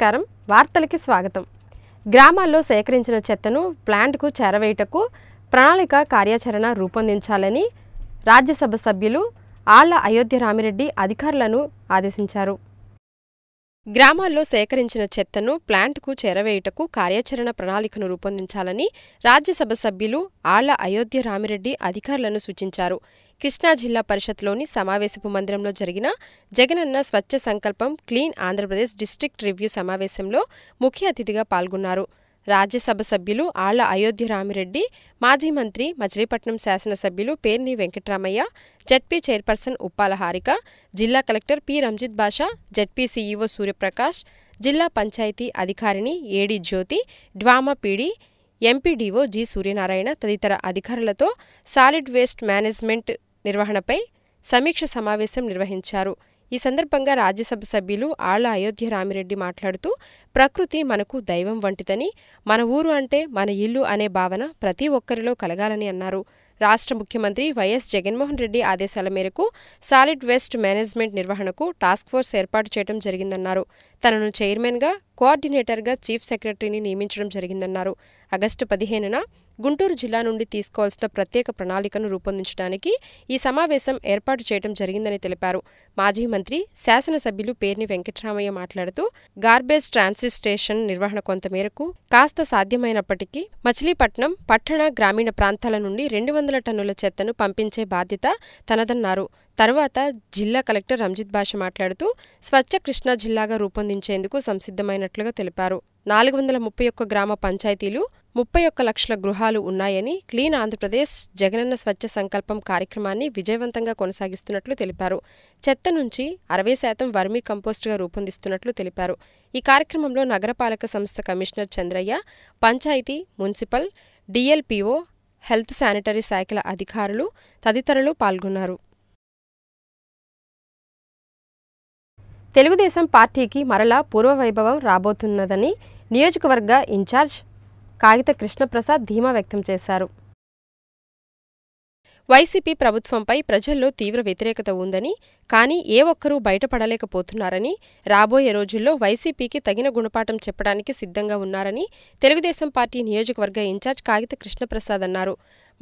నమస్కారం వార్తలకి స్వాగతం గ్రామాల్లో సేకరించిన చెత్తను ప్లాంట్కు చేరవేయటకు ప్రణాళిక కార్యాచరణ రూపొందించాలని రాజ్యసభ సభ్యులు ఆళ్ల అయోధ్య రామిరెడ్డి అధికారులను ఆదేశించారు గ్రామాల్లో సేకరించిన చెత్తను ప్లాంట్కు చేరవేయుటకు కార్యాచరణ ప్రణాళికను రూపొందించాలని రాజ్యసభ సభ్యులు ఆళ్ల అయోధ్య రామిరెడ్డి అధికారులను సూచించారు కృష్ణా జిల్లా పరిషత్లోని సమావేశపు మందిరంలో జరిగిన జగనన్న స్వచ్ఛ సంకల్పం క్లీన్ ఆంధ్రప్రదేశ్ డిస్ట్రిక్ట్ రివ్యూ సమావేశంలో ముఖ్య అతిథిగా పాల్గొన్నారు రాజ్యసభ సభ్యులు ఆళ్ల అయోధ్య రామిరెడ్డి మాజీ మంత్రి మచిలీపట్నం శాసనసభ్యులు పేర్ని వెంకట్రామయ్య జడ్పీ చైర్పర్సన్ ఉప్పాల హారిక జిల్లా collector P Ranjith Basha ZP CEO Suryaprakash జిల్లా పంచాయతీ అధికారిని AD Jyothi DWMA PD MPDO G Suryanarayana తదితర అధికారులతో సాలిడ్ వేస్ట్ మేనేజ్మెంట్ నిర్వహణపై సమీక్ష సమావేశం నిర్వహించారు ఈ సందర్భంగా రాజ్యసభ సభ్యులు ఆళ్ల అయోధ్య రామిరెడ్డి మాట్లాడుతూ ప్రకృతి మనకు దైవం వంటిదని మన ఊరు అంటే మన ఇల్లు అనే భావన ప్రతి ఒక్కరిలో కలగాలని అన్నారు రాష్ట్ర ముఖ్యమంత్రి వైఎస్ జగన్మోహన్ రెడ్డి ఆదేశాల మేరకు సాలిడ్ వేస్ట్ మేనేజ్మెంట్ నిర్వహణకు టాస్క్ ఫోర్స్ ఏర్పాటు చేయడం జరిగిందన్నారు తనను చైర్మన్గా కోఆర్డినేటర్గా చీఫ్ సెక్రటరీని నియమించడం జరిగిందన్నారు ఆగస్టు పదిహేనున గుంటూరు జిల్లా నుండి తీసుకోవాల్సిన ప్రత్యేక ప్రణాళికను రూపొందించడానికి ఈ సమావేశం ఏర్పాటు చేయడం జరిగిందని తెలిపారు మాజీ మంత్రి శాసనసభ్యులు పేర్ని వెంకటరామయ్య మాట్లాడుతూ గార్బేజ్ ట్రాన్సిట్ స్టేషన్ నిర్వహణ కొంతమేరకు కాస్త సాధ్యమైనప్పటికీ మచిలీపట్నం పట్టణ గ్రామీణ ప్రాంతాల నుండి రెండు వందల టన్నుల చెత్తను పంపించే బాధ్యత తనదన్నారు తర్వాత జిల్లా కలెక్టర్ రంజిత్ భాష మాట్లాడుతూ స్వచ్ఛ కృష్ణా జిల్లాగా రూపొందించేందుకు సంసిద్ధమైనట్లుగా తెలిపారు నాలుగు వందల ముప్పై ఒక్క గ్రామ పంచాయతీలు ముప్పై ఒక్క లక్షల గృహాలు ఉన్నాయని క్లీన్ ఆంధ్రప్రదేశ్ జగనన్న స్వచ్ఛ సంకల్పం కార్యక్రమాన్ని విజయవంతంగా కొనసాగిస్తున్నట్లు తెలిపారు చెత్త నుంచి అరవై శాతం వర్మీ కంపోస్టుగా రూపొందిస్తున్నట్లు తెలిపారు ఈ కార్యక్రమంలో నగరపాలక సంస్థ కమిషనర్ చంద్రయ్య పంచాయతీ మున్సిపల్ డిఎల్పిఓ హెల్త్ శానిటరీ శాఖల అధికారులు తదితరులు పాల్గొన్నారు తెలుగుదేశం పార్టీకి మరలా పూర్వవైభవం రాబోతున్నదని నియోజకవర్గ ఇన్ఛార్జ్ కాగిత కృష్ణప్రసాద్ ధీమా వ్యక్తం చేశారు వైసీపీ ప్రభుత్వంపై ప్రజల్లో తీవ్ర వ్యతిరేకత ఉందని కానీ ఏ ఒక్కరూ బయటపడలేకపోతున్నారని రాబోయే రోజుల్లో వైసీపీకి తగిన గుణపాఠం చెప్పడానికి సిద్ధంగా ఉన్నారని తెలుగుదేశం పార్టీ నియోజకవర్గ ఇన్ఛార్జ్ కాగిత కృష్ణప్రసాద్ అన్నారు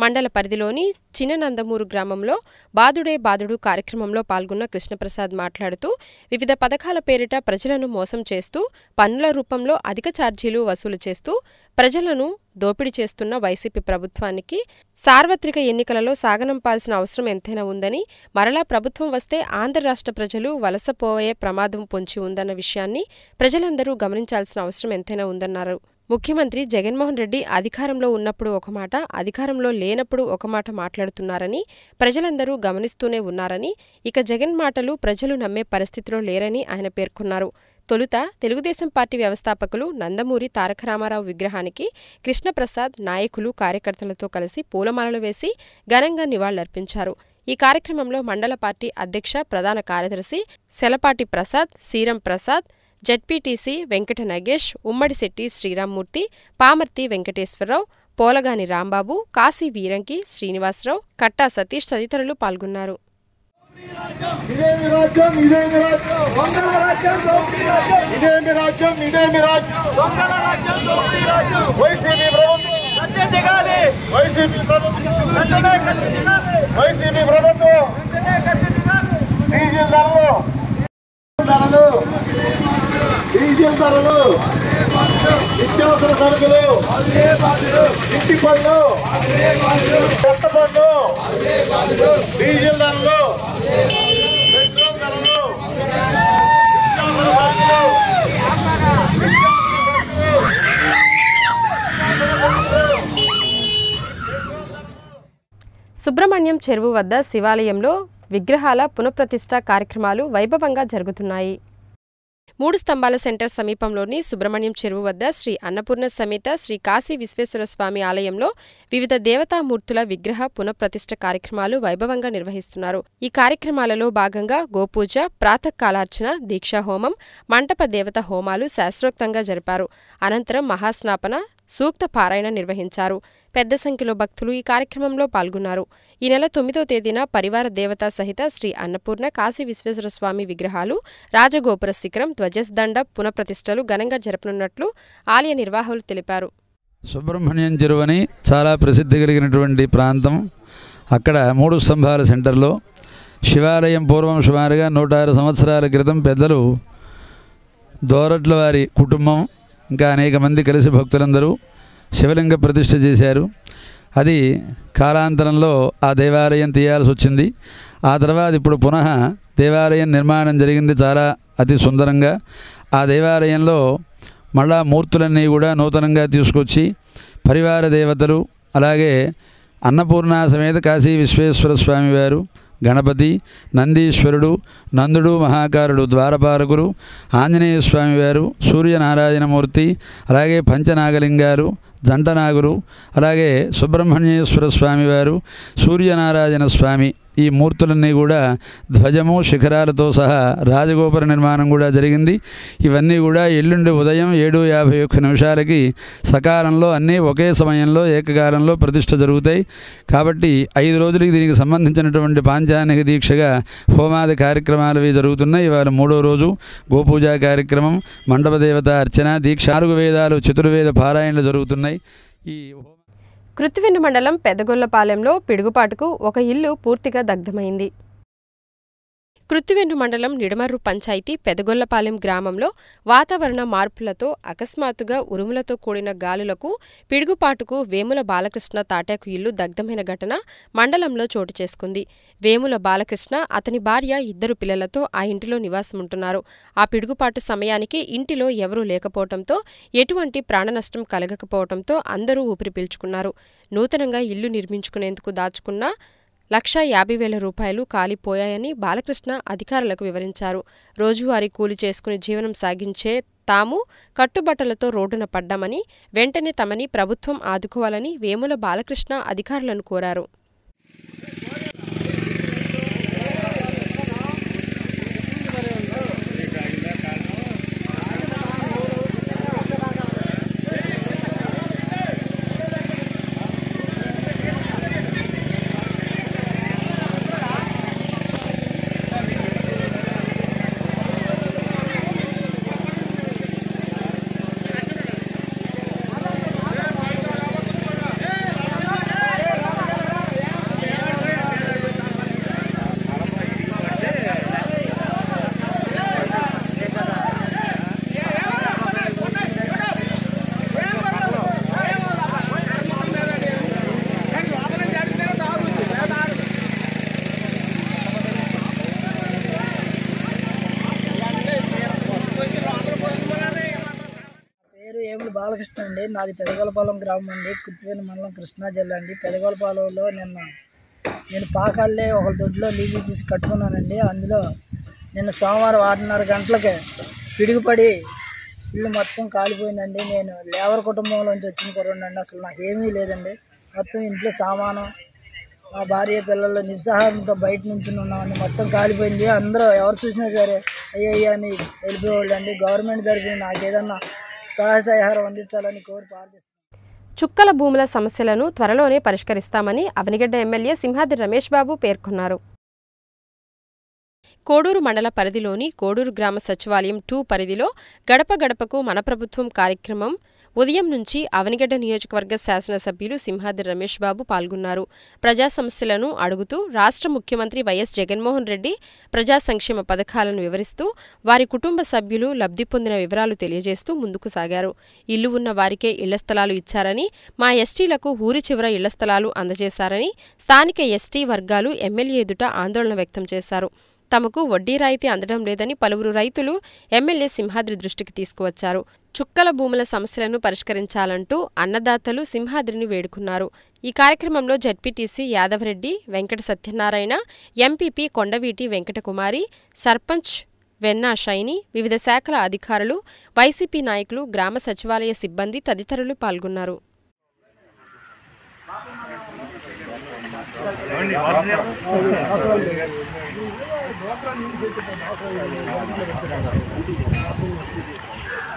మండల పరిధిలోని చిన్ననందమూరు గ్రామంలో బాదుడే బాదుడు కార్యక్రమంలో పాల్గొన్న కృష్ణప్రసాద్ మాట్లాడుతూ వివిధ పథకాల పేరిట ప్రజలను మోసం చేస్తూ పన్నుల రూపంలో అధిక ఛార్జీలు వసూలు చేస్తూ ప్రజలను దోపిడీ చేస్తున్న వైసీపీ ప్రభుత్వానికి సార్వత్రిక ఎన్నికలలో సాగనంపాల్సిన అవసరం ఎంతైనా ఉందని మరలా ప్రభుత్వం వస్తే ఆంధ్ర రాష్ట్ర ప్రజలు వలసపోయే ప్రమాదం పొంచి ఉందన్న విషయాన్ని ప్రజలందరూ గమనించాల్సిన అవసరం ఎంతైనా ఉందన్నారు ముఖ్యమంత్రి జగన్మోహన్ రెడ్డి అధికారంలో ఉన్నప్పుడు ఒక మాట అధికారంలో లేనప్పుడు ఒక మాట మాట్లాడుతున్నారని ప్రజలందరూ గమనిస్తూనే ఉన్నారని ఇక జగన్ మాటలు ప్రజలు నమ్మే పరిస్థితిలో లేరని ఆయన పేర్కొన్నారు తొలుత తెలుగుదేశం పార్టీ వ్యవస్థాపకులు నందమూరి తారక రామారావు విగ్రహానికి కృష్ణప్రసాద్ నాయకులు కార్యకర్తలతో కలిసి పూలమాలలు వేసి ఘనంగా నివాళులర్పించారు ఈ కార్యక్రమంలో మండల పార్టీ అధ్యక్ష ప్రధాన కార్యదర్శి సెలపాటి ప్రసాద్ సీరం ప్రసాద్ జడ్పీటీసీ వెంకట నగేష్ ఉమ్మడిశెట్టి శ్రీరామ్మూర్తి పామర్తి వెంకటేశ్వరరావు పోలగాని రాంబాబు కాశీ వీరంకి శ్రీనివాసరావు కట్టా సతీష్ తదితరులు పాల్గొన్నారు ప్రభుత్వం ధరలు నిత్యావసర సరుకులు ఇంటి పన్ను చెత్త పన్ను డీజిల్ ధరలు ధరలు సుబ్రహ్మణ్యం చెరువు వద్ద శివాలయంలో విగ్రహాల పునఃప్రతిష్ఠ కార్యక్రమాలు వైభవంగా జరుగుతున్నాయి మూడు స్తంభాల సెంటర్ సమీపంలోని సుబ్రహ్మణ్యం చెరువు వద్ద శ్రీ అన్నపూర్ణ సమేత శ్రీ కాశీ విశ్వేశ్వర స్వామి ఆలయంలో వివిధ దేవతామూర్తుల విగ్రహ పునఃప్రతిష్ఠ కార్యక్రమాలు వైభవంగా నిర్వహిస్తున్నారు ఈ కార్యక్రమాలలో భాగంగా గోపూజ ప్రాతకాలార్చన దీక్షాహోమం మంటప దేవత హోమాలు శాస్త్రోక్తంగా జరిపారు అనంతరం మహాస్నాపన సూక్త పారాయణ నిర్వహించారు పెద్ద సంఖ్యలో భక్తులు ఈ కార్యక్రమంలో పాల్గొన్నారు ఈ నెల తొమ్మిదో తేదీన పరివార దేవత సహిత శ్రీ అన్నపూర్ణ కాశీ విశ్వేశ్వర స్వామి విగ్రహాలు రాజగోపుర శిఖరం ధ్వజస్దండ పునఃప్రతిష్టలు ఘనంగా జరపనున్నట్లు ఆలయ నిర్వాహకులు తెలిపారు సుబ్రహ్మణ్యం చెరువని చాలా ప్రసిద్ధి కలిగినటువంటి ప్రాంతం అక్కడ మూడు స్తంభాల సెంటర్లో శివాలయం పూర్వం సుమారుగా నూట ఆరు సంవత్సరాల క్రితం పెద్దలు దోరట్ల వారి కుటుంబం ఇంకా అనేక మంది కలిసి భక్తులందరూ శివలింగ ప్రతిష్ట చేశారు అది కాలాంతరంలో ఆ దేవాలయం తీయాల్సి వచ్చింది ఆ తర్వాత ఇప్పుడు పునః దేవాలయం నిర్మాణం జరిగింది చాలా అతి సుందరంగా ఆ దేవాలయంలో మళ్ళా మూర్తులన్నీ కూడా నూతనంగా తీసుకొచ్చి పరివార దేవతలు అలాగే అన్నపూర్ణ సమేత కాశీ విశ్వేశ్వర స్వామి వారు ಗಣಪತಿ ನಂದೀಶ್ವರು ನಂದು ಮಹಾಕಾರರು ಆಂಜನೇಯಸ್ವಾಮಿವಾರು ಸೂರ್ಯನಾರಾಯಣ ಮೂರ್ತಿ ಅಲ್ಲೇ ಪಂಚನಾಗಲಿಂಗನಾ ಅಲ್ಲಗೇ ಸೂರ್ಯನಾರಾಯಣ ಸ್ವಾಮಿ ఈ మూర్తులన్నీ కూడా ధ్వజము శిఖరాలతో సహా రాజగోపుర నిర్మాణం కూడా జరిగింది ఇవన్నీ కూడా ఎల్లుండి ఉదయం ఏడు యాభై ఒక్క నిమిషాలకి సకాలంలో అన్నీ ఒకే సమయంలో ఏకకాలంలో ప్రతిష్ట జరుగుతాయి కాబట్టి ఐదు రోజులకి దీనికి సంబంధించినటువంటి పాంచానిక దీక్షగా హోమాది కార్యక్రమాలు జరుగుతున్నాయి ఇవాళ మూడో రోజు గోపూజ కార్యక్రమం మండప దేవత అర్చన దీక్ష ఆరుగు వేదాలు చతుర్వేద పారాయణలు జరుగుతున్నాయి ఈ కృత్తివెన్ను మండలం పెదగొల్లపాలెంలో పిడుగుపాటుకు ఒక ఇల్లు పూర్తిగా దగ్ధమైంది కృత్తివెన్ను మండలం నిడమర్రు పంచాయతీ పెదగొల్లపాలెం గ్రామంలో వాతావరణ మార్పులతో అకస్మాత్తుగా ఉరుములతో కూడిన గాలులకు పిడుగుపాటుకు వేముల బాలకృష్ణ తాటాకు ఇల్లు దగ్ధమైన ఘటన మండలంలో చోటు చేసుకుంది వేముల బాలకృష్ణ అతని భార్య ఇద్దరు పిల్లలతో ఆ ఇంటిలో నివాసం ఉంటున్నారు ఆ పిడుగుపాటు సమయానికి ఇంటిలో ఎవరూ లేకపోవడంతో ఎటువంటి ప్రాణనష్టం కలగకపోవడంతో అందరూ ఊపిరి పీల్చుకున్నారు నూతనంగా ఇల్లు నిర్మించుకునేందుకు దాచుకున్న లక్ష యాభై వేల రూపాయలు కాలిపోయాయని బాలకృష్ణ అధికారులకు వివరించారు రోజువారీ కూలి చేసుకుని జీవనం సాగించే తాము కట్టుబట్టలతో రోడ్డున పడ్డామని వెంటనే తమని ప్రభుత్వం ఆదుకోవాలని వేముల బాలకృష్ణ అధికారులను కోరారు బాలకృష్ణ అండి నాది పెదగోలపాలెం గ్రామం అండి కుర్తివేని మండలం కృష్ణా జిల్లా అండి పెదగలపాలెంలో నిన్న నేను పాకాళ్ళే ఒక దొడ్లో నీళ్ళు తీసి కట్టుకున్నానండి అందులో నిన్న సోమవారం ఆరున్నర గంటలకి పిడుగుపడి ఇల్లు మొత్తం కాలిపోయిందండి నేను లేబర్ కుటుంబంలోంచి వచ్చిన కురండి అసలు నాకు ఏమీ లేదండి మొత్తం ఇంట్లో సామానం మా భార్య పిల్లలు నిస్సహారంతో బయట నుంచి ఉన్నామని మొత్తం కాలిపోయింది అందరూ ఎవరు చూసినా సరే అయ్యో అని అండి గవర్నమెంట్ తరఫున నాకేదన్నా చుక్కల భూముల సమస్యలను త్వరలోనే పరిష్కరిస్తామని అవనిగడ్డ ఎమ్మెల్యే సింహాద్రి రమేష్ బాబు పేర్కొన్నారు కోడూరు మండల పరిధిలోని కోడూరు గ్రామ సచివాలయం టూ పరిధిలో గడప గడపకు మన ప్రభుత్వం కార్యక్రమం ఉదయం నుంచి అవనిగడ్డ నియోజకవర్గ శాసనసభ్యులు సింహాద్రి రమేష్ బాబు పాల్గొన్నారు ప్రజా సమస్యలను అడుగుతూ రాష్ట్ర ముఖ్యమంత్రి వైఎస్ జగన్మోహన్ రెడ్డి ప్రజా సంక్షేమ పథకాలను వివరిస్తూ వారి కుటుంబ సభ్యులు లబ్ధి పొందిన వివరాలు తెలియజేస్తూ ముందుకు సాగారు ఇల్లు ఉన్న వారికే ఇళ్ల స్థలాలు ఇచ్చారని మా ఎస్టీలకు ఊరి చివర ఇళ్ల స్థలాలు అందజేశారని స్థానిక ఎస్టీ వర్గాలు ఎమ్మెల్యే ఎదుట ఆందోళన వ్యక్తం చేశారు తమకు వడ్డీ రాయితీ అందడం లేదని పలువురు రైతులు ఎమ్మెల్యే సింహాద్రి దృష్టికి తీసుకువచ్చారు చుక్కల భూముల సమస్యలను పరిష్కరించాలంటూ అన్నదాతలు సింహాద్రిని వేడుకున్నారు ఈ కార్యక్రమంలో జడ్పీటీసీ యాదవరెడ్డి వెంకట సత్యనారాయణ ఎంపీపీ కొండవీటి వెంకటకుమారి సర్పంచ్ వెన్నా షైని వివిధ శాఖల అధికారులు వైసీపీ నాయకులు గ్రామ సచివాలయ సిబ్బంది తదితరులు పాల్గొన్నారు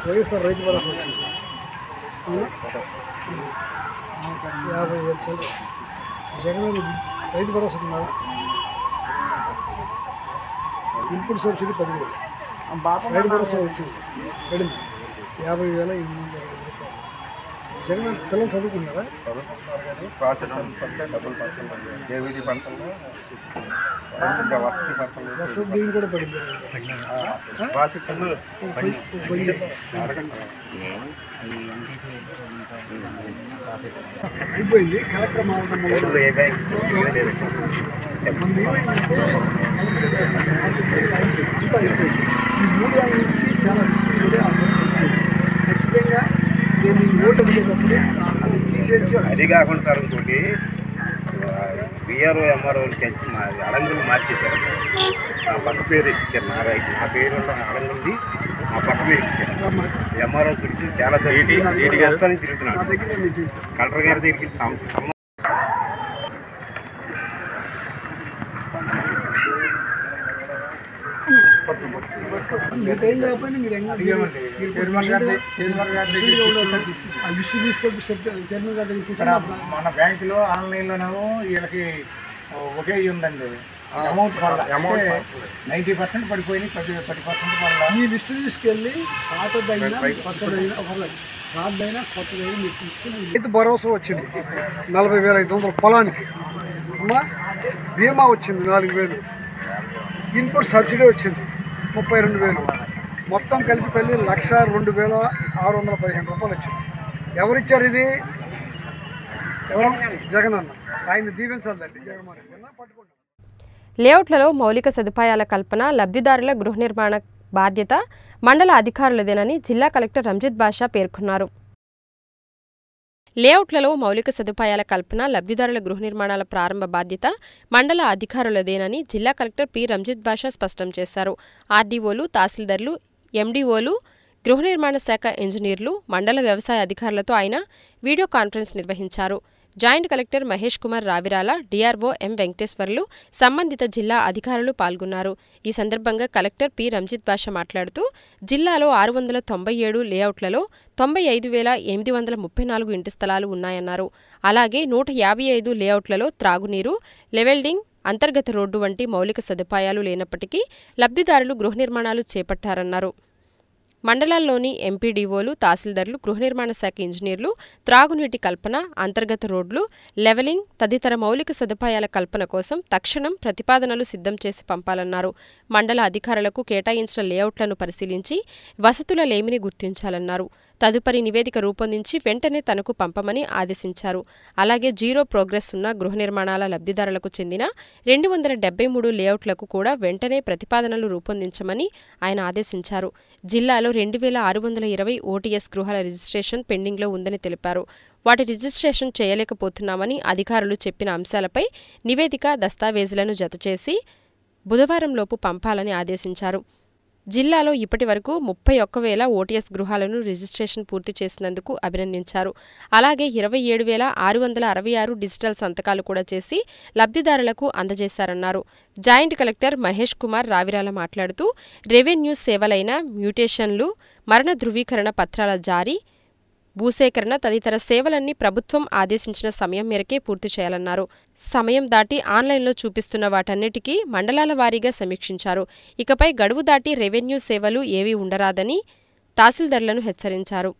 వైఎస్ఆర్ రైతు భరోసా వచ్చింది యాభై వేలు చదువు జగన్ రైతు భరోసా ఉన్నారు ఇన్పుట్ సబ్సిడీ పదివేలు రైతు భరోసా వచ్చింది పడింది యాభై వేల ఎనిమిది వందల జగన్ పిల్లలు చదువుకున్నారా చదువుకుంటున్నారు ప్రాసెస్ అనుకుంటే డబ్బులు పడుతుంది డేవిడీ పంటలు ఇంకా వసతి కూడా పడింది ప్రాసెస్ అయిపోయింది చేయొచ్చు అది కాకుండా సార్ ఇంకోటి బీఆర్ఓ ఎంఆర్ఓ కలిసి మా అడంగులు మార్చేశారు నా పక్క పేరు ఇచ్చారు నా రైతు నా పేరు అడంగుంది మా పక్క పేరు ఇచ్చారు ఎంఆర్ఓ తిరుగుతుంది చాలా సార్ సంవత్సరాలు తిరుగుతున్నాడు కలెక్టర్ గారి దగ్గరికి మీటైంది కాకపోయినా మీరు ఆ లిస్టు దగ్గర మన బ్యాంకులో ఆన్లైన్లోనేమో వీళ్ళకి ఒకే ఉందండి అమౌంట్ అమౌంట్ నైంటీ పర్సెంట్ పడిపోయి పది పది పర్సెంట్ వల్ల ఈ లిస్టు తీసుకెళ్ళి పాతదైనా తీసుకెళ్ళి రైతు భరోసా వచ్చింది నలభై వేల ఐదు వందల పొలానికి బీమా వచ్చింది నాలుగు వేలు ఇన్పుట్ సబ్సిడీ వచ్చింది ముప్పై రెండు వేలు మొత్తం కలిపి తల్లి లక్ష రెండు వేల ఆరు వందల పదిహేను రూపాయలు వచ్చింది ఎవరిచ్చారు ఇది ఎవరు జగన్ అన్న ఆయన దీవించాలి జగన్మోహన్ లేఅవుట్లలో మౌలిక సదుపాయాల కల్పన లబ్ధిదారుల గృహ నిర్మాణ బాధ్యత మండల అధికారులదేనని జిల్లా కలెక్టర్ రంజిత్ బాషా పేర్కొన్నారు లేఅవుట్లలో మౌలిక సదుపాయాల కల్పన లబ్ధిదారుల గృహ నిర్మాణాల ప్రారంభ బాధ్యత మండల అధికారులదేనని జిల్లా కలెక్టర్ పి రంజిత్ బాషా స్పష్టం చేశారు ఆర్డీఓలు తహసీల్దార్లు ఎండీఓలు గృహ నిర్మాణ శాఖ ఇంజనీర్లు మండల వ్యవసాయ అధికారులతో ఆయన వీడియో కాన్ఫరెన్స్ నిర్వహించారు joint collector Mahesh Kumar Ravirala DRO M Venkateswarlu సంబంధిత జిల్లా అధికారులు పాల్గొన్నారు ఈ సందర్భంగా కలెక్టర్ పి రంజిత్ భాష మాట్లాడుతూ జిల్లాలో ఆరు వందల తొంభై ఏడు లేఅవుట్లలో తొంభై ఐదు వేల ఎనిమిది వందల ముప్పై నాలుగు ఇంటి స్థలాలు ఉన్నాయన్నారు అలాగే నూట యాభై ఐదు లేఅవుట్లలో త్రాగునీరు లెవెల్డింగ్ అంతర్గత రోడ్డు వంటి మౌలిక సదుపాయాలు లేనప్పటికీ లబ్ధిదారులు గృహ నిర్మాణాలు చేపట్టారన్నారు మండలాల్లోని ఎంపీడీఓలు తహసీల్దార్లు గృహ నిర్మాణ శాఖ ఇంజనీర్లు త్రాగునీటి కల్పన అంతర్గత రోడ్లు లెవెలింగ్ తదితర మౌలిక సదుపాయాల కల్పన కోసం తక్షణం ప్రతిపాదనలు సిద్ధం చేసి పంపాలన్నారు మండల అధికారులకు కేటాయించిన లేఅవుట్లను పరిశీలించి వసతుల లేమిని గుర్తించాలన్నారు తదుపరి నివేదిక రూపొందించి వెంటనే తనకు పంపమని ఆదేశించారు అలాగే జీరో ప్రోగ్రెస్ ఉన్న గృహ నిర్మాణాల లబ్ధిదారులకు చెందిన రెండు వందల డెబ్బై మూడు లేఅవుట్లకు కూడా వెంటనే ప్రతిపాదనలు రూపొందించమని ఆయన ఆదేశించారు జిల్లాలో రెండు వేల ఆరు వందల ఇరవై ఓటీఎస్ గృహాల రిజిస్ట్రేషన్ పెండింగ్లో ఉందని తెలిపారు వాటి రిజిస్ట్రేషన్ చేయలేకపోతున్నామని అధికారులు చెప్పిన అంశాలపై నివేదిక దస్తావేజులను జతచేసి బుధవారంలోపు పంపాలని ఆదేశించారు జిల్లాలో ఇప్పటి వరకు ముప్పై ఒక్క వేల ఓటీఎస్ గృహాలను రిజిస్ట్రేషన్ పూర్తి చేసినందుకు అభినందించారు అలాగే ఇరవై ఏడు వేల ఆరు వందల అరవై ఆరు డిజిటల్ సంతకాలు కూడా చేసి లబ్ధిదారులకు అందజేశారన్నారు జాయింట్ కలెక్టర్ మహేష్ కుమార్ రావిరాల మాట్లాడుతూ రెవెన్యూ సేవలైన మ్యూటేషన్లు మరణ ధృవీకరణ పత్రాల జారీ భూసేకరణ తదితర సేవలన్నీ ప్రభుత్వం ఆదేశించిన సమయం మేరకే పూర్తి చేయాలన్నారు సమయం దాటి ఆన్లైన్లో చూపిస్తున్న వాటన్నిటికీ మండలాల వారీగా సమీక్షించారు ఇకపై గడువు దాటి రెవెన్యూ సేవలు ఏవీ ఉండరాదని తహసీల్దార్లను హెచ్చరించారు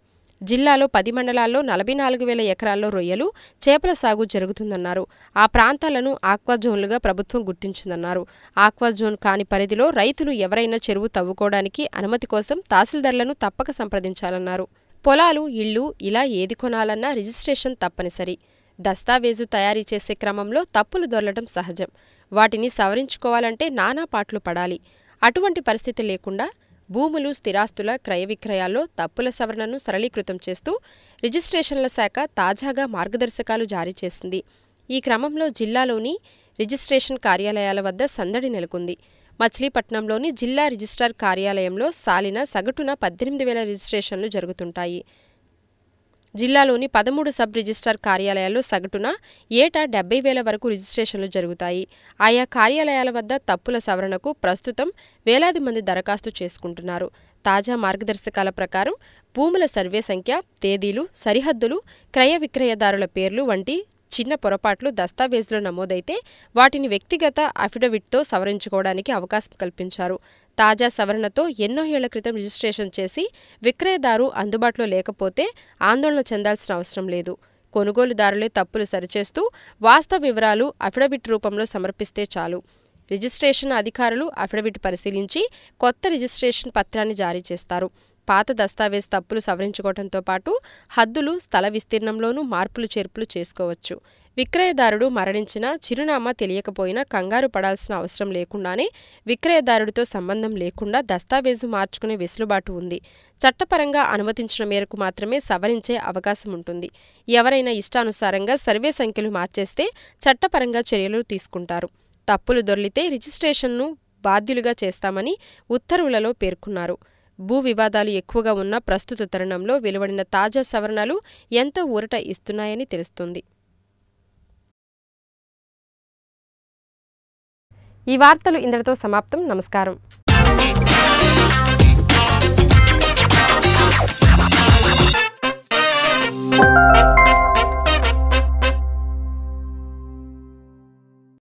జిల్లాలో పది మండలాల్లో నలభై నాలుగు వేల ఎకరాల్లో రొయ్యలు చేపల సాగు జరుగుతుందన్నారు ఆ ప్రాంతాలను ఆక్వా జోన్లుగా ప్రభుత్వం గుర్తించిందన్నారు ఆక్వా జోన్ కాని పరిధిలో రైతులు ఎవరైనా చెరువు తవ్వుకోవడానికి అనుమతి కోసం తహసీల్దార్లను తప్పక సంప్రదించాలన్నారు పొలాలు ఇళ్ళు ఇలా ఏది కొనాలన్నా రిజిస్ట్రేషన్ తప్పనిసరి దస్తావేజు తయారీ చేసే క్రమంలో తప్పులు దొరలటం సహజం వాటిని సవరించుకోవాలంటే నానా పాట్లు పడాలి అటువంటి పరిస్థితి లేకుండా భూములు స్థిరాస్తుల క్రయ విక్రయాల్లో తప్పుల సవరణను సరళీకృతం చేస్తూ రిజిస్ట్రేషన్ల శాఖ తాజాగా మార్గదర్శకాలు జారీ చేసింది ఈ క్రమంలో జిల్లాలోని రిజిస్ట్రేషన్ కార్యాలయాల వద్ద సందడి నెలకొంది మచిలీపట్నంలోని జిల్లా రిజిస్ట్రార్ కార్యాలయంలో సాలిన సగటున పద్దెనిమిది వేల రిజిస్ట్రేషన్లు జరుగుతుంటాయి జిల్లాలోని పదమూడు సబ్ రిజిస్టార్ కార్యాలయాల్లో సగటున ఏటా డెబ్బై వేల వరకు రిజిస్ట్రేషన్లు జరుగుతాయి ఆయా కార్యాలయాల వద్ద తప్పుల సవరణకు ప్రస్తుతం వేలాది మంది దరఖాస్తు చేసుకుంటున్నారు తాజా మార్గదర్శకాల ప్రకారం భూముల సర్వే సంఖ్య తేదీలు సరిహద్దులు క్రయ విక్రయదారుల పేర్లు వంటి చిన్న పొరపాట్లు దస్తావేజులు నమోదైతే వాటిని వ్యక్తిగత అఫిడవిట్తో సవరించుకోవడానికి అవకాశం కల్పించారు తాజా సవరణతో ఎన్నో ఏళ్ల క్రితం రిజిస్ట్రేషన్ చేసి విక్రయదారు అందుబాటులో లేకపోతే ఆందోళన చెందాల్సిన అవసరం లేదు కొనుగోలుదారులే తప్పులు సరిచేస్తూ వాస్తవ వివరాలు అఫిడవిట్ రూపంలో సమర్పిస్తే చాలు రిజిస్ట్రేషన్ అధికారులు అఫిడవిట్ పరిశీలించి కొత్త రిజిస్ట్రేషన్ పత్రాన్ని జారీ చేస్తారు పాత దస్తావేజ్ తప్పులు సవరించుకోవడంతో పాటు హద్దులు స్థల విస్తీర్ణంలోనూ మార్పులు చేర్పులు చేసుకోవచ్చు విక్రయదారుడు మరణించినా చిరునామా తెలియకపోయినా కంగారు పడాల్సిన అవసరం లేకుండానే విక్రయదారుడితో సంబంధం లేకుండా దస్తావేజు మార్చుకునే వెసులుబాటు ఉంది చట్టపరంగా అనుమతించిన మేరకు మాత్రమే సవరించే అవకాశం ఉంటుంది ఎవరైనా ఇష్టానుసారంగా సర్వే సంఖ్యలు మార్చేస్తే చట్టపరంగా చర్యలు తీసుకుంటారు తప్పులు దొర్లితే రిజిస్ట్రేషన్ను బాధ్యులుగా చేస్తామని ఉత్తర్వులలో పేర్కొన్నారు భూ వివాదాలు ఎక్కువగా ఉన్న ప్రస్తుత తరుణంలో వెలువడిన తాజా సవరణలు ఎంత ఊరట ఇస్తున్నాయని తెలుస్తుంది ఈ వార్తలు ఇందరితో సమాప్తం నమస్కారం